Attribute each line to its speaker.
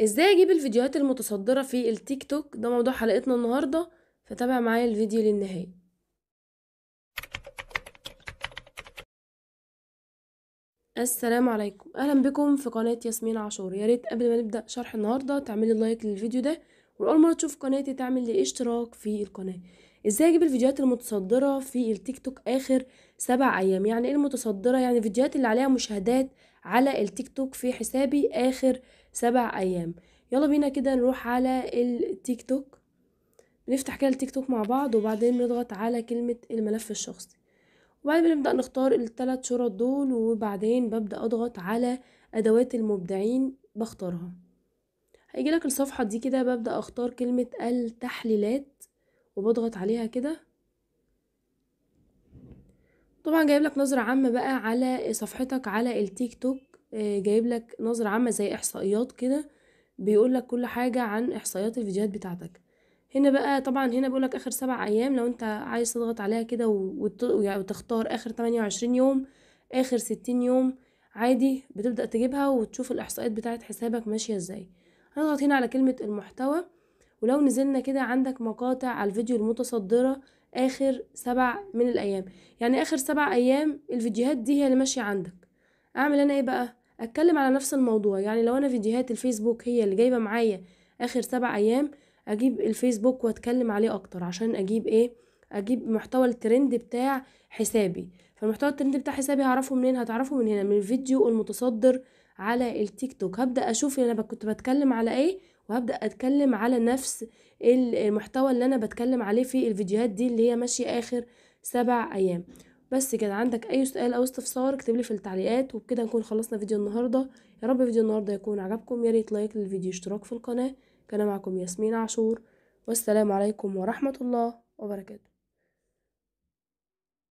Speaker 1: ازاي اجيب الفيديوهات المتصدرة في التيك توك ده موضوع حلقتنا النهاردة فتابع معايا الفيديو للنهاية السلام عليكم اهلا بكم في قناة ياسمين عاشور يا ريت قبل ما نبدأ شرح النهاردة تعملي لايك للفيديو ده واول مرة تشوف قناتي تعمل لي اشتراك في القناة ازاي اجيب الفيديوهات المتصدرة في التيك توك اخر سبع ايام يعني ايه المتصدرة يعني الفيديوهات اللي عليها مشاهدات على التيك توك في حسابي اخر سبع ايام يلا بينا كده نروح على التيك توك بنفتح كده التيك توك مع بعض وبعدين بنضغط على كلمة الملف الشخصي وبعدين بنبدأ نختار الثلاث شرط دول وبعدين ببدأ أضغط على أدوات المبدعين بختارها هيجي لك الصفحة دي كده ببدأ أختار كلمة التحليلات وبضغط عليها كده طبعا جايب لك نظرة عامة بقى على صفحتك على التيك توك آه، جايب لك نظرة عامة زي احصائيات كده بيقول لك كل حاجة عن احصائيات الفيديوهات بتاعتك هنا بقى طبعا هنا بيقول لك اخر سبع ايام لو انت عايز تضغط عليها كده يعني وتختار اخر 28 يوم اخر 60 يوم عادي بتبدأ تجيبها وتشوف الاحصائيات بتاعت حسابك ماشية ازاي هنضغط هنا على كلمة المحتوى ولو نزلنا كده عندك مقاطع على الفيديو المتصدرة آخر سبع من الأيام يعني آخر سبع أيام الفيديوهات دي هي اللي ماشية عندك أعمل أنا إيه بقى؟ أتكلم على نفس الموضوع يعني لو أنا فيديوهات الفيسبوك هي اللي جايبة معايا آخر سبع أيام أجيب الفيسبوك وأتكلم عليه أكتر عشان أجيب إيه؟ أجيب محتوى الترند بتاع حسابي فالمحتوى الترند بتاع حسابي هعرفه منين؟ هتعرفه من هنا من الفيديو المتصدر على التيك توك هبدأ أشوف أنا كنت بتكلم على إيه وهبدأ اتكلم على نفس المحتوى اللي انا بتكلم عليه في الفيديوهات دي اللي هي ماشية اخر سبع ايام بس كده عندك اي سؤال او استفسار اكتب لي في التعليقات وبكده نكون خلصنا فيديو النهارده يا رب فيديو النهارده يكون عجبكم يا ريت لايك للفيديو اشتراك في القناه كان معكم ياسمين عاشور والسلام عليكم ورحمه الله وبركاته